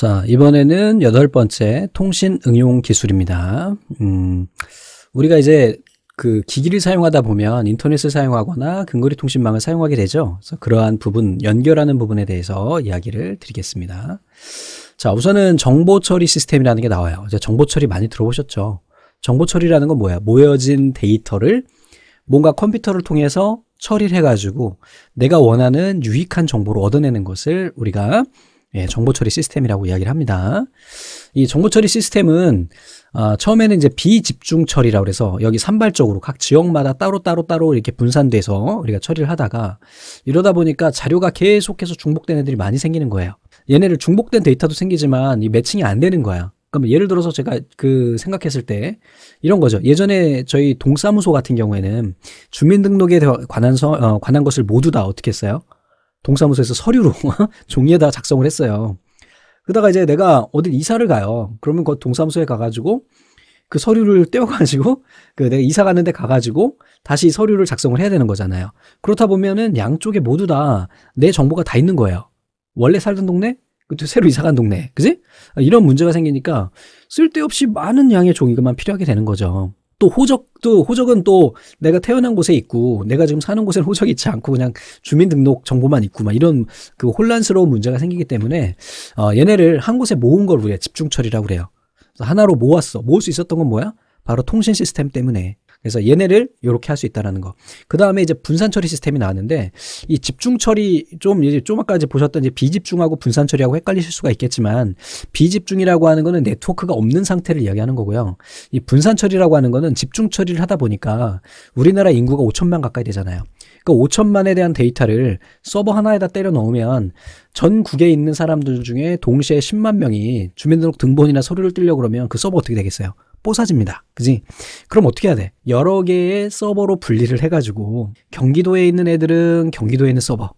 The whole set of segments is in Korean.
자, 이번에는 여덟 번째 통신 응용 기술입니다. 음, 우리가 이제 그 기기를 사용하다 보면 인터넷을 사용하거나 근거리 통신망을 사용하게 되죠. 그래서 그러한 부분, 연결하는 부분에 대해서 이야기를 드리겠습니다. 자, 우선은 정보 처리 시스템이라는 게 나와요. 이제 정보 처리 많이 들어보셨죠? 정보 처리라는 건 뭐야? 모여진 데이터를 뭔가 컴퓨터를 통해서 처리를 해가지고 내가 원하는 유익한 정보를 얻어내는 것을 우리가 예, 정보 처리 시스템이라고 이야기를 합니다. 이 정보 처리 시스템은 어, 처음에는 이제 비집중 처리라고 해서 여기 산발적으로 각 지역마다 따로 따로 따로 이렇게 분산돼서 우리가 처리를 하다가 이러다 보니까 자료가 계속해서 중복된 애들이 많이 생기는 거예요. 얘네를 중복된 데이터도 생기지만 이 매칭이 안 되는 거야. 그러면 예를 들어서 제가 그 생각했을 때 이런 거죠. 예전에 저희 동사무소 같은 경우에는 주민등록에 관한 서, 어, 관한 것을 모두 다 어떻게 했어요? 동사무소에서 서류로 종이에다 작성을 했어요. 그러다가 이제 내가 어딜 이사를 가요. 그러면 그 동사무소에 가가지고 그 서류를 떼어가지고 그 내가 이사 갔는데 가가지고 다시 서류를 작성을 해야 되는 거잖아요. 그렇다 보면은 양쪽에 모두 다 내 정보가 다 있는 거예요. 원래 살던 동네, 그때 새로 이사 간 동네, 그지? 이런 문제가 생기니까 쓸데없이 많은 양의 종이가만 필요하게 되는 거죠. 또 호적도 호적은 또 내가 태어난 곳에 있고 내가 지금 사는 곳에 호적이 있지 않고 그냥 주민등록 정보만 있고 막 이런 그 혼란스러운 문제가 생기기 때문에 어, 얘네를 한 곳에 모은 걸 우리가 집중처리라고 그래요. 하나로 모았어. 모을 수 있었던 건 뭐야? 바로 통신 시스템 때문에 그래서 얘네를 이렇게 할 수 있다라는 거. 그 다음에 이제 분산 처리 시스템이 나왔는데 이 집중 처리 좀 이제 좀 아까 이제 보셨던 이제 비집중하고 분산 처리하고 헷갈리실 수가 있겠지만 비집중이라고 하는 거는 네트워크가 없는 상태를 이야기하는 거고요. 이 분산 처리라고 하는 거는 집중 처리를 하다 보니까 우리나라 인구가 5천만 가까이 되잖아요. 그 그러니까 5천만에 대한 데이터를 서버 하나에다 때려 넣으면 전국에 있는 사람들 중에 동시에 10만 명이 주민등록 등본이나 서류를 띄려고 그러면 그 서버 어떻게 되겠어요? 뽀사집니다. 그지? 그럼 어떻게 해야 돼? 여러 개의 서버로 분리를 해가지고 경기도에 있는 애들은 경기도에 있는 서버,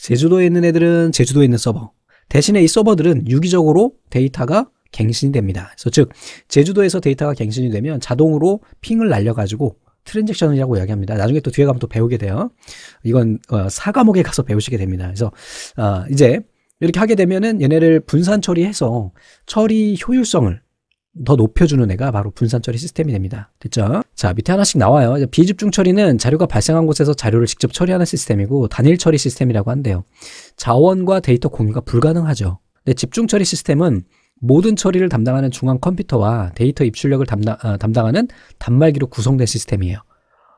제주도에 있는 애들은 제주도에 있는 서버. 대신에 이 서버들은 유기적으로 데이터가 갱신이 됩니다. 그래서 즉 제주도에서 데이터가 갱신이 되면 자동으로 핑을 날려가지고 트랜잭션이라고 이야기합니다. 나중에 또 뒤에 가면 또 배우게 돼요. 이건 어, 사과목에 가서 배우시게 됩니다. 그래서 어, 이제 이렇게 하게 되면은 얘네를 분산 처리해서 처리 효율성을 더 높여주는 애가 바로 분산 처리 시스템이 됩니다. 됐죠? 자, 밑에 하나씩 나와요. 비집중 처리는 자료가 발생한 곳에서 자료를 직접 처리하는 시스템이고 단일 처리 시스템이라고 한대요. 자원과 데이터 공유가 불가능하죠. 근데 집중 처리 시스템은 모든 처리를 담당하는 중앙 컴퓨터와 데이터 입출력을 담당, 어, 담당하는 단말기로 구성된 시스템이에요.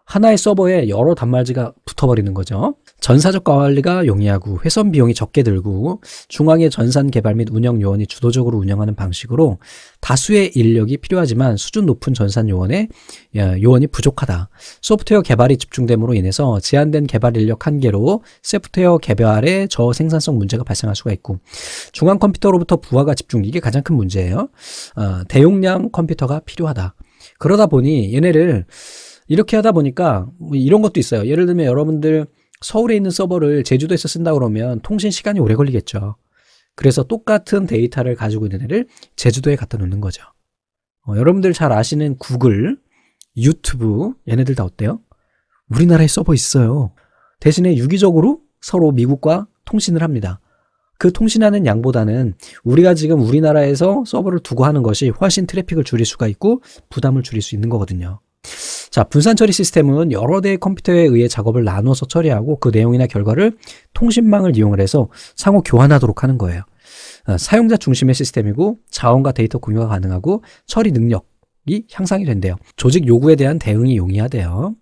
하나의 서버에 여러 단말지가 붙어버리는 거죠. 전사적 관리가 용이하고 회선 비용이 적게 들고 중앙의 전산 개발 및 운영 요원이 주도적으로 운영하는 방식으로 다수의 인력이 필요하지만 수준 높은 전산 요원의 예, 요원이 부족하다. 소프트웨어 개발이 집중됨으로 인해서 제한된 개발 인력 한계로 소프트웨어 개발의 저생산성 문제가 발생할 수가 있고 중앙 컴퓨터로부터 부하가 집중 이게 가장 큰 문제예요. 어, 대용량 컴퓨터가 필요하다. 그러다 보니 얘네를 이렇게 하다 보니까 뭐 이런 것도 있어요. 예를 들면 여러분들 서울에 있는 서버를 제주도에서 쓴다 그러면 통신 시간이 오래 걸리겠죠. 그래서 똑같은 데이터를 가지고 있는 애를 제주도에 갖다 놓는 거죠. 어, 여러분들 잘 아시는 구글, 유튜브 얘네들 다 어때요? 우리나라에 서버 있어요. 대신에 유기적으로 서로 미국과 통신을 합니다. 그 통신하는 양보다는 우리가 지금 우리나라에서 서버를 두고 하는 것이 훨씬 트래픽을 줄일 수가 있고 부담을 줄일 수 있는 거거든요. 자, 분산 처리 시스템은 여러 대의 컴퓨터에 의해 작업을 나눠서 처리하고 그 내용이나 결과를 통신망을 이용을 해서 상호 교환하도록 하는 거예요. 어, 사용자 중심의 시스템이고 자원과 데이터 공유가 가능하고 처리 능력이 향상이 된대요. 조직 요구에 대한 대응이 용이하대요.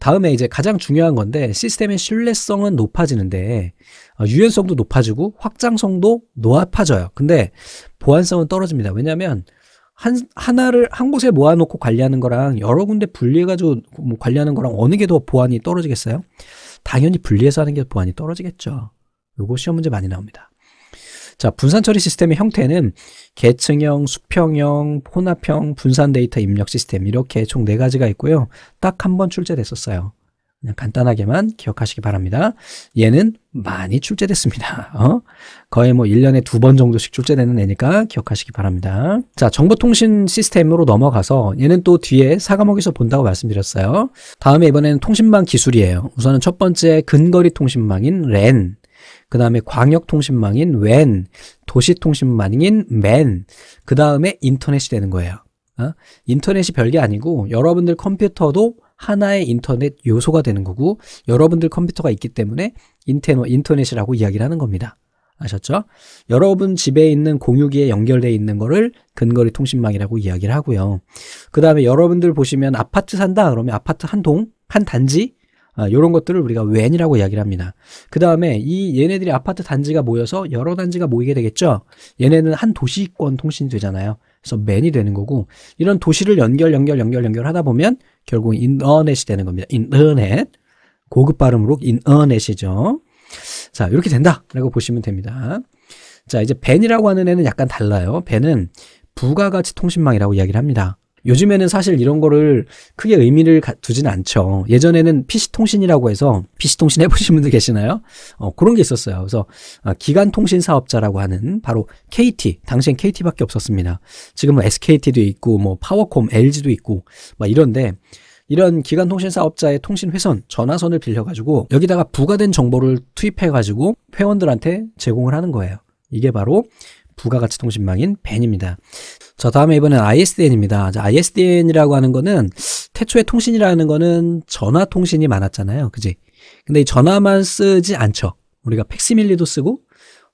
다음에 이제 가장 중요한 건데 시스템의 신뢰성은 높아지는데 어, 유연성도 높아지고 확장성도 높아져요. 근데 보안성은 떨어집니다. 왜냐하면 한 하나를 한 곳에 모아놓고 관리하는 거랑 여러 군데 분리해가지고 뭐 관리하는 거랑 어느 게 더 보안이 떨어지겠어요? 당연히 분리해서 하는 게 보안이 떨어지겠죠. 요거 시험 문제 많이 나옵니다. 자, 분산 처리 시스템의 형태는 계층형, 수평형, 혼합형, 분산 데이터 입력 시스템 이렇게 총 네 가지가 있고요. 딱 한 번 출제됐었어요. 그냥 간단하게만 기억하시기 바랍니다. 얘는 많이 출제됐습니다. 어? 거의 뭐 1년에 두 번 정도씩 출제되는 애니까 기억하시기 바랍니다. 자, 정보통신 시스템으로 넘어가서 얘는 또 뒤에 사과목에서 본다고 말씀드렸어요. 다음에 이번에는 통신망 기술이에요. 우선은 첫 번째 근거리 통신망인 랜, 그 다음에 광역통신망인 웬, 도시통신망인 맨, 그 다음에 인터넷이 되는 거예요. 어? 인터넷이 별게 아니고 여러분들 컴퓨터도 하나의 인터넷 요소가 되는 거고 여러분들 컴퓨터가 있기 때문에 인테너 인터넷이라고 이야기를 하는 겁니다. 아셨죠? 여러분 집에 있는 공유기에 연결되어 있는 거를 근거리 통신망이라고 이야기를 하고요. 그 다음에 여러분들 보시면 아파트 산다 그러면 아파트 한 동, 한 단지 아, 이런 것들을 우리가 웬이라고 이야기를 합니다. 그 다음에 이 얘네들이 아파트 단지가 모여서 여러 단지가 모이게 되겠죠. 얘네는 한 도시권 통신이 되잖아요. 그래서 맨이 되는 거고 이런 도시를 연결 연결 연결 연결하다 보면 결국 인터넷이 되는 겁니다. 인터넷 고급 발음으로 인터넷이죠. 자 이렇게 된다라고 보시면 됩니다. 자 이제 벤이라고 하는 애는 약간 달라요. 벤은 부가가치 통신망이라고 이야기를 합니다. 요즘에는 사실 이런 거를 크게 의미를 두진 않죠. 예전에는 PC통신이라고 해서 PC통신 해보신 분들 계시나요? 어, 그런 게 있었어요. 그래서 아, 기간통신 사업자라고 하는 바로 KT, 당시엔 KT밖에 없었습니다. 지금은 SKT도 있고 뭐 파워콤, LG도 있고 막 이런데 이런 기간통신 사업자의 통신회선, 전화선을 빌려가지고 여기다가 부과된 정보를 투입해가지고 회원들한테 제공을 하는 거예요. 이게 바로 부가가치통신망인 벤입니다. 자, 다음에 이번엔 ISDN입니다. ISDN이라고 하는 거는 태초에 통신이라는 거는 전화 통신이 많았잖아요. 그지? 근데 이 전화만 쓰지 않죠. 우리가 팩시밀리도 쓰고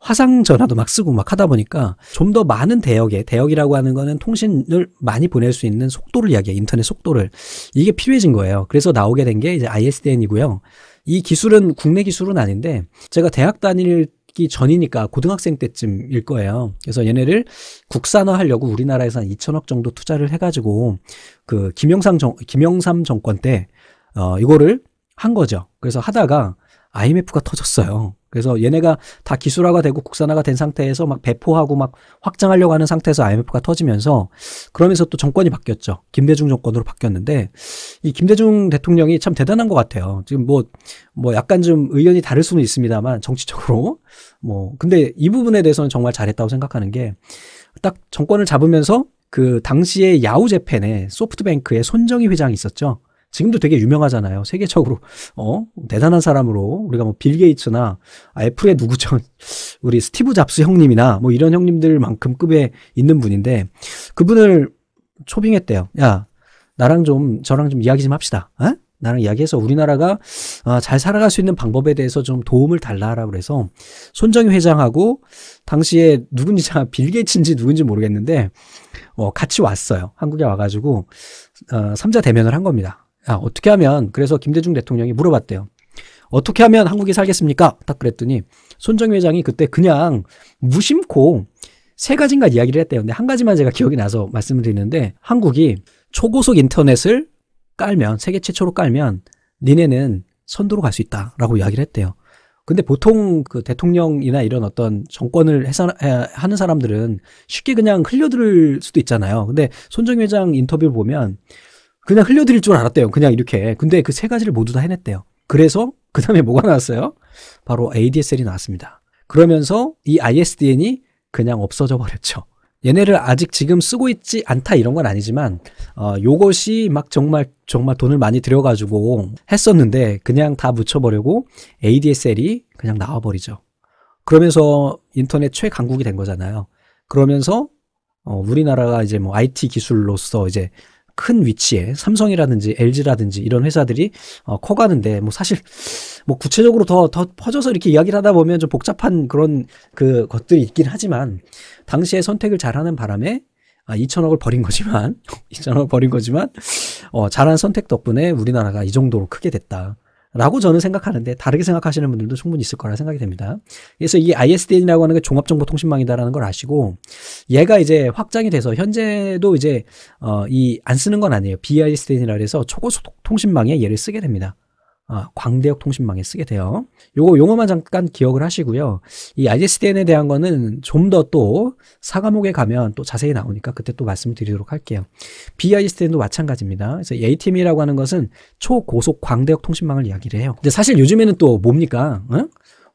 화상 전화도 막 쓰고 막 하다 보니까 좀 더 많은 대역에 대역이라고 하는 거는 통신을 많이 보낼 수 있는 속도를 이야기해 인터넷 속도를 이게 필요해진 거예요. 그래서 나오게 된 게 이제 ISDN이고요. 이 기술은 국내 기술은 아닌데 제가 대학 다닐 기 전이니까 고등학생 때쯤일 거예요. 그래서 얘네를 국산화하려고 우리나라에서 한 2천억 정도 투자를 해가지고 그 김영삼 정 김영삼 정권 때 어, 이거를 한 거죠. 그래서 하다가 IMF가 터졌어요. 그래서 얘네가 다 기술화가 되고 국산화가 된 상태에서 막 배포하고 막 확장하려고 하는 상태에서 IMF가 터지면서 그러면서 또 정권이 바뀌었죠. 김대중 정권으로 바뀌었는데 이 김대중 대통령이 참 대단한 것 같아요. 지금 뭐, 뭐 약간 좀 의견이 다를 수는 있습니다만 정치적으로 뭐 근데 이 부분에 대해서는 정말 잘했다고 생각하는 게 딱 정권을 잡으면서 그 당시에 야후 재팬에 소프트뱅크의 손정희 회장이 있었죠. 지금도 되게 유명하잖아요. 세계적으로 어 대단한 사람으로 우리가 뭐 빌 게이츠나 애플의 누구죠? 우리 스티브 잡스 형님이나 뭐 이런 형님들만큼 급에 있는 분인데 그분을 초빙했대요. 야 나랑 좀 저랑 좀 이야기 좀 합시다. 에? 어? 나랑 이야기해서 우리나라가 아, 잘 살아갈 수 있는 방법에 대해서 좀 도움을 달라라 그래서 손정희 회장하고 당시에 누군지 잘빌 게이츠인지 누군지 모르겠는데 어, 같이 왔어요. 한국에 와가지고 어, 삼자 대면을 한 겁니다. 아, 어떻게 하면 그래서 김대중 대통령이 물어봤대요. 어떻게 하면 한국이 살겠습니까? 딱 그랬더니 손정희 회장이 그때 그냥 무심코 세 가지인가 이야기를 했대요. 근데 한 가지만 제가 기억이 나서 말씀을 드리는데 한국이 초고속 인터넷을 깔면 세계 최초로 깔면 니네는 선도로 갈 수 있다라고 이야기를 했대요. 근데 보통 그 대통령이나 이런 어떤 정권을 해산, 하는 사람들은 쉽게 그냥 흘려들을 수도 있잖아요. 근데 손정희 회장 인터뷰를 보면 그냥 흘려드릴 줄 알았대요. 그냥 이렇게. 근데 그 세 가지를 모두 다 해냈대요. 그래서 그 다음에 뭐가 나왔어요? 바로 ADSL이 나왔습니다. 그러면서 이 ISDN이 그냥 없어져 버렸죠. 얘네를 아직 지금 쓰고 있지 않다 이런 건 아니지만 어 요것이 막 정말 정말 돈을 많이 들여 가지고 했었는데 그냥 다 묻혀 버리고 ADSL이 그냥 나와 버리죠. 그러면서 인터넷 최강국이 된 거잖아요. 그러면서 어 우리나라가 이제 뭐 IT 기술로서 이제 큰 위치에 삼성이라든지 LG라든지 이런 회사들이 어, 커가는데 뭐 사실 뭐 구체적으로 더 더 퍼져서 이렇게 이야기를 하다 보면 좀 복잡한 그런 그 것들이 있긴 하지만 당시에 선택을 잘하는 바람에 아, 2천억을 버린 거지만 2천억을 버린 거지만 어, 잘한 선택 덕분에 우리나라가 이 정도로 크게 됐다. 라고 저는 생각하는데 다르게 생각하시는 분들도 충분히 있을 거라 생각이 됩니다. 그래서 이 ISDN이라고 하는 게 종합정보통신망이다라는 걸 아시고 얘가 이제 확장이 돼서 현재도 이제 어이안 쓰는 건 아니에요. BISDN이라 그래서 초고속 통신망에 얘를 쓰게 됩니다. 어, 광대역 통신망에 쓰게 돼요. 요거 용어만 잠깐 기억을 하시고요. 이 ISDN에 대한 거는 좀 더 또 사과목에 가면 또 자세히 나오니까 그때 또 말씀드리도록 할게요. BISDN도 마찬가지입니다. 그래서 ATM이라고 하는 것은 초고속 광대역 통신망을 이야기를 해요. 근데 사실 요즘에는 또 뭡니까? 응?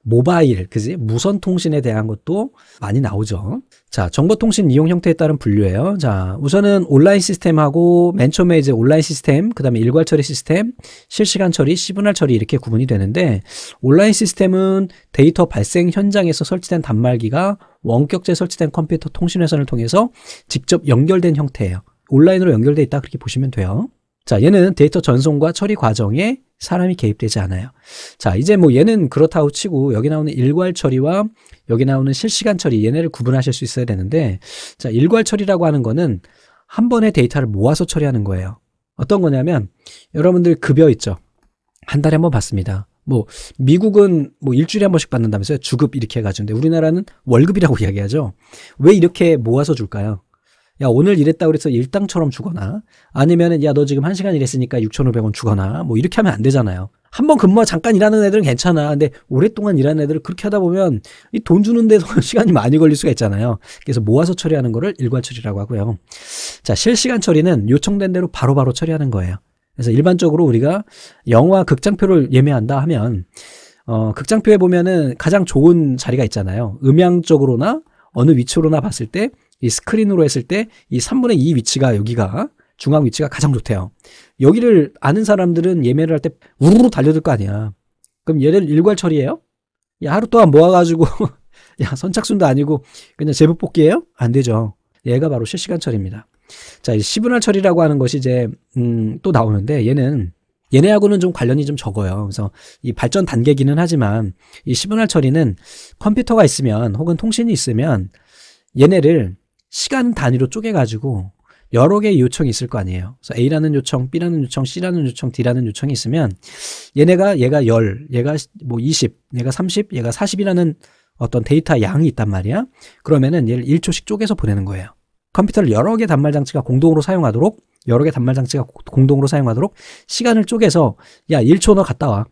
모바일, 그지? 무선 통신에 대한 것도 많이 나오죠. 자, 정보통신 이용 형태에 따른 분류예요. 자, 우선은 온라인 시스템하고 맨 처음에 이제 온라인 시스템, 그다음에 일괄 처리 시스템, 실시간 처리, 시분할 처리 이렇게 구분이 되는데 온라인 시스템은 데이터 발생 현장에서 설치된 단말기가 원격제 설치된 컴퓨터 통신 회선을 통해서 직접 연결된 형태예요. 온라인으로 연결돼 있다 그렇게 보시면 돼요. 자, 얘는 데이터 전송과 처리 과정에 사람이 개입되지 않아요. 자, 이제 뭐 얘는 그렇다고 치고 여기 나오는 일괄 처리와 여기 나오는 실시간 처리 얘네를 구분하실 수 있어야 되는데 자, 일괄 처리라고 하는 거는 한 번에 데이터를 모아서 처리하는 거예요. 어떤 거냐면 여러분들 급여 있죠. 한 달에 한 번 받습니다. 뭐 미국은 뭐 일주일에 한 번씩 받는다면서요. 주급 이렇게 해가지고 근데 우리나라는 월급이라고 이야기하죠. 왜 이렇게 모아서 줄까요? 야 오늘 일했다 그래서 일당처럼 주거나 아니면은 야너 지금 1 시간 일했으니까 6,500원 주거나 뭐 이렇게 하면 안 되잖아요. 한번 근무 잠깐 일하는 애들은 괜찮아. 근데 오랫동안 일하는 애들을 그렇게 하다 보면 이 돈 주는데 시간이 많이 걸릴 수가 있잖아요. 그래서 모아서 처리하는 거를 일괄 처리라고 하고요. 자 실시간 처리는 요청된 대로 바로바로 바로 처리하는 거예요. 그래서 일반적으로 우리가 영화 극장표를 예매한다 하면 어, 극장표에 보면은 가장 좋은 자리가 있잖아요. 음향적으로나 어느 위치로나 봤을 때이 스크린으로 했을 때 이 3분의 2 위치가 여기가 중앙 위치가 가장 좋대요. 여기를 아는 사람들은 예매를 할 때 우르르 달려들 거 아니야. 그럼 얘를 일괄 처리해요? 야, 하루 동안 모아가지고, 야, 선착순도 아니고, 그냥 제법 뽑기예요? 안 되죠. 얘가 바로 실시간 처리입니다. 자, 이 시분할 처리라고 하는 것이 이제, 음, 또 나오는데, 얘는, 얘네하고는 좀 관련이 좀 적어요. 그래서 이 발전 단계기는 하지만, 이 시분할 처리는 컴퓨터가 있으면, 혹은 통신이 있으면, 얘네를 시간 단위로 쪼개가지고 여러 개의 요청이 있을 거 아니에요. 그래서 A라는 요청, B라는 요청, C라는 요청, D라는 요청이 있으면 얘네가 얘가 10, 얘가 뭐 20, 얘가 30, 얘가 40이라는 어떤 데이터 양이 있단 말이야. 그러면은 얘를 1초씩 쪼개서 보내는 거예요. 컴퓨터를 여러 개 단말 장치가 공동으로 사용하도록 여러 개 단말 장치가 공동으로 사용하도록 시간을 쪼개서 야 1초 너 갔다 와.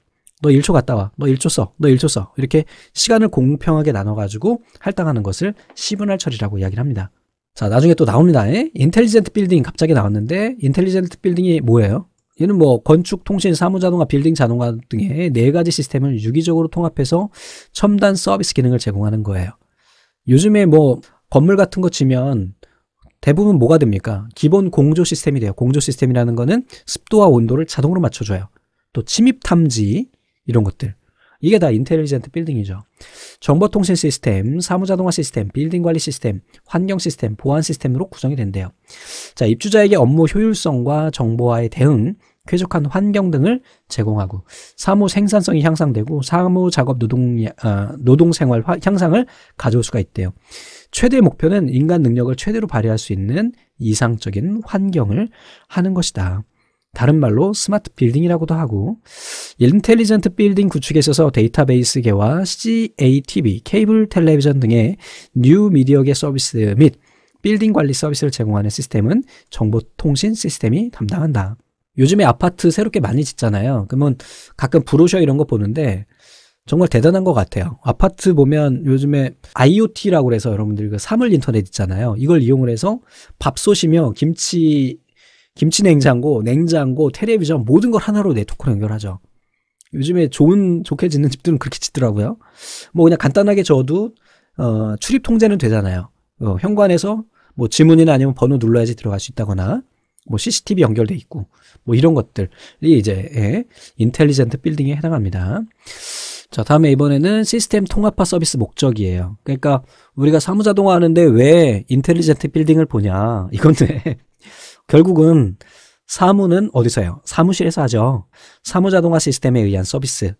너 1초 갔다 와. 너 1초 써. 너 1초 써. 이렇게 시간을 공평하게 나눠 가지고 할당하는 것을 시분할 처리라고 이야기를 합니다. 자, 나중에 또 나옵니다. 인텔리젠트 예? 빌딩 갑자기 나왔는데 인텔리젠트 빌딩이 뭐예요? 얘는 뭐 건축, 통신, 사무 자동화, 빌딩 자동화 등의 네 가지 시스템을 유기적으로 통합해서 첨단 서비스 기능을 제공하는 거예요. 요즘에 뭐 건물 같은 거 치면 대부분 뭐가 됩니까? 기본 공조 시스템이 돼요. 공조 시스템이라는 거는 습도와 온도를 자동으로 맞춰줘요. 또 침입 탐지 이런 것들. 이게 다 인텔리젠트 빌딩이죠. 정보통신 시스템, 사무자동화 시스템, 빌딩 관리 시스템, 환경 시스템, 보안 시스템으로 구성이 된대요. 자, 입주자에게 업무 효율성과 정보와의 대응, 쾌적한 환경 등을 제공하고 사무 생산성이 향상되고 사무 작업 노동 어, 노동 생활 향상을 가져올 수가 있대요. 최대 목표는 인간 능력을 최대로 발휘할 수 있는 이상적인 환경을 하는 것이다. 다른 말로 스마트 빌딩이라고도 하고 인텔리전트 빌딩 구축에 있어서 데이터베이스 계와 CATV, 케이블 텔레비전 등의 뉴 미디어계 서비스 및 빌딩 관리 서비스를 제공하는 시스템은 정보통신 시스템이 담당한다. 요즘에 아파트 새롭게 많이 짓잖아요. 그러면 가끔 브로셔 이런 거 보는데 정말 대단한 것 같아요. 아파트 보면 요즘에 IoT라고 그래서 여러분들 그 사물 인터넷 있잖아요. 이걸 이용을 해서 밥솥이며 김치 김치 냉장고, 냉장고, 텔레비전 모든 걸 하나로 네트워크 연결하죠. 요즘에 좋은 좋게 짓는 집들은 그렇게 짓더라고요. 뭐 그냥 간단하게 저도 어, 출입 통제는 되잖아요. 어, 현관에서 뭐 지문이나 아니면 번호 눌러야지 들어갈 수 있다거나 뭐 CCTV 연결돼 있고 뭐 이런 것들이 이제 예, 인텔리젠트 빌딩에 해당합니다. 자 다음에 이번에는 시스템 통합화 서비스 목적이에요. 그러니까 우리가 사무자동화 하는데 왜 인텔리젠트 빌딩을 보냐 이건데 결국은 사무는 어디서 해요? 사무실에서 하죠. 사무자동화 시스템에 의한 서비스.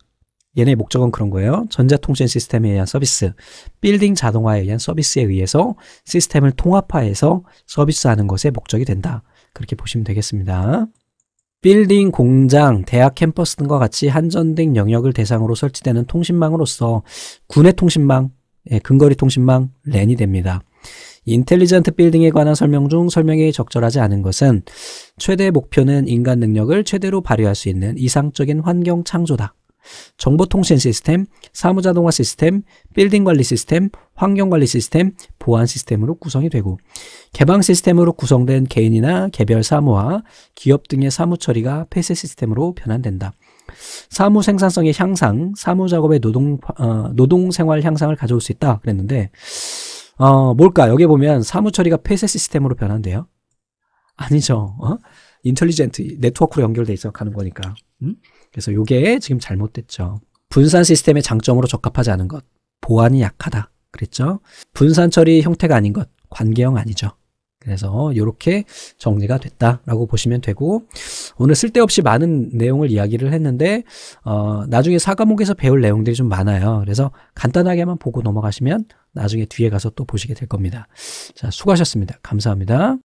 얘네 목적은 그런 거예요. 전자통신 시스템에 의한 서비스, 빌딩 자동화에 의한 서비스에 의해서 시스템을 통합화해서 서비스하는 것의 목적이 된다. 그렇게 보시면 되겠습니다. 빌딩, 공장, 대학 캠퍼스 등과 같이 한전등 영역을 대상으로 설치되는 통신망으로서 군의 통신망, 예, 근거리 통신망, 랜이 됩니다. 인텔리전트 빌딩에 관한 설명 중 설명이 적절하지 않은 것은 최대 목표는 인간 능력을 최대로 발휘할 수 있는 이상적인 환경 창조다. 정보통신 시스템, 사무자동화 시스템, 빌딩 관리 시스템, 환경 관리 시스템, 보안 시스템으로 구성이 되고 개방 시스템으로 구성된 개인이나 개별 사무와 기업 등의 사무 처리가 폐쇄 시스템으로 변환된다. 사무 생산성의 향상, 사무 작업의 노동 어, 노동 생활 향상을 가져올 수 있다 그랬는데 어, 뭘까? 여기 보면 사무 처리가 폐쇄 시스템으로 변한대요. 아니죠. 어? 인텔리젠트 네트워크로 연결돼 있어 가는 거니까. 음? 그래서 요게 지금 잘못됐죠. 분산 시스템의 장점으로 적합하지 않은 것. 보안이 약하다. 그랬죠? 분산 처리 형태가 아닌 것. 관계형 아니죠. 그래서 이렇게 정리가 됐다라고 보시면 되고 오늘 쓸데없이 많은 내용을 이야기를 했는데 어, 나중에 사과목에서 배울 내용들이 좀 많아요. 그래서 간단하게만 보고 넘어가시면 나중에 뒤에 가서 또 보시게 될 겁니다. 자, 수고하셨습니다. 감사합니다.